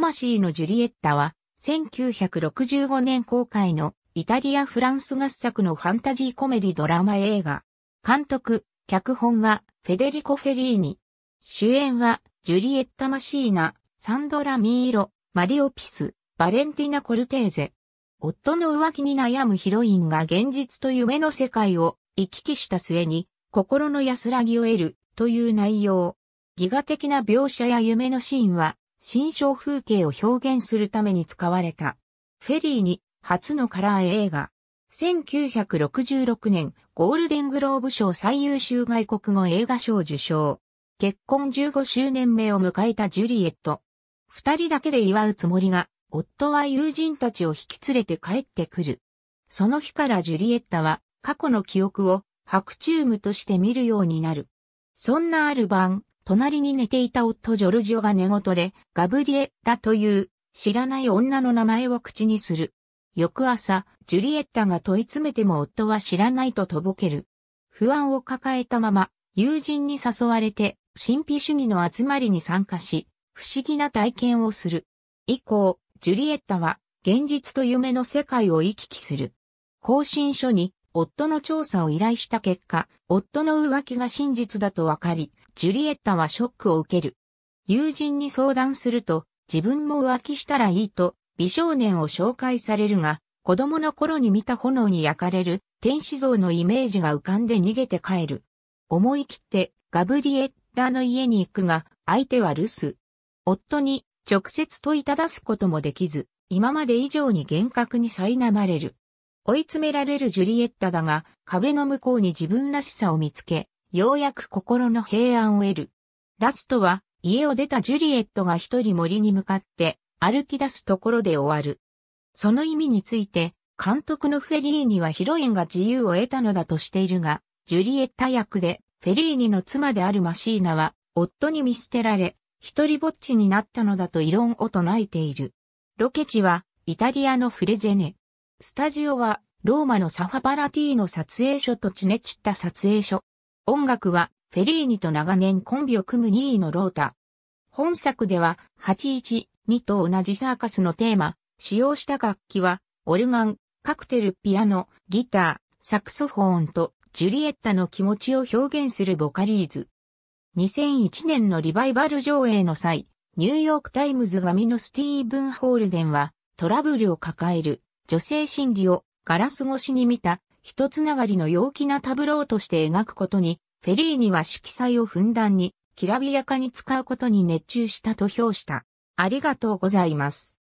魂のジュリエッタは、1965年公開のイタリア・フランス合作のファンタジーコメディドラマ映画。監督、脚本はフェデリコ・フェリーニ。主演はジュリエッタ・マシーナ、サンドラ・ミーロ、マリオ・ピス、バレンティナ・コルテーゼ。夫の浮気に悩むヒロインが現実と夢の世界を行き来した末に心の安らぎを得るという内容。ギガ的な描写や夢のシーンは新章風景を表現するために使われた。フェリーに初のカラー映画。1966年ゴールデングローブ賞最優秀外国語映画賞受賞。結婚15周年目を迎えたジュリエット。二人だけで祝うつもりが、夫は友人たちを引き連れて帰ってくる。その日からジュリエッタは過去の記憶を白昼夢として見るようになる。そんなある晩、隣に寝ていた夫ジョルジオが寝言で、ガブリエラという知らない女の名前を口にする。翌朝、ジュリエッタが問い詰めても夫は知らないととぼける。不安を抱えたまま、友人に誘われて、神秘主義の集まりに参加し、不思議な体験をする。以降、ジュリエッタは、現実と夢の世界を行き来する。更新書に、夫の調査を依頼した結果、夫の浮気が真実だとわかり、ジュリエッタはショックを受ける。友人に相談すると、自分も浮気したらいいと、美少年を紹介されるが、子供の頃に見た炎に焼かれる天使像のイメージが浮かんで逃げて帰る。思い切ってガブリエッラの家に行くが、相手は留守。夫に直接問いただすこともできず、今まで以上に厳格に苛まれる。追い詰められるジュリエッタだが、壁の向こうに自分らしさを見つけ、ようやく心の平安を得る。ラストは、家を出たジュリエットが一人森に向かって、歩き出すところで終わる。その意味について、監督のフェリーニはヒロインが自由を得たのだとしているが、ジュリエッタ役で、フェリーニの妻であるマシーナは、夫に見捨てられ、一人ぼっちになったのだと異論を唱えている。ロケ地は、イタリアのフレジェネ。スタジオは、ローマのサファパラティーの撮影所とチネチッタ撮影所。音楽はフェリーニと長年コンビを組む2位のロータ。本作では812と同じサーカスのテーマ、使用した楽器はオルガン、カクテル、ピアノ、ギター、サクソフォーンとジュリエッタの気持ちを表現するボカリーズ。2001年のリバイバル上映の際、ニューヨークタイムズ紙のスティーブン・ホールデンはトラブルを抱える女性心理をガラス越しに見た一つながりの陽気なタブローとして描くことに、フェリーには色彩をふんだんに、きらびやかに使うことに熱中したと評した。ありがとうございます。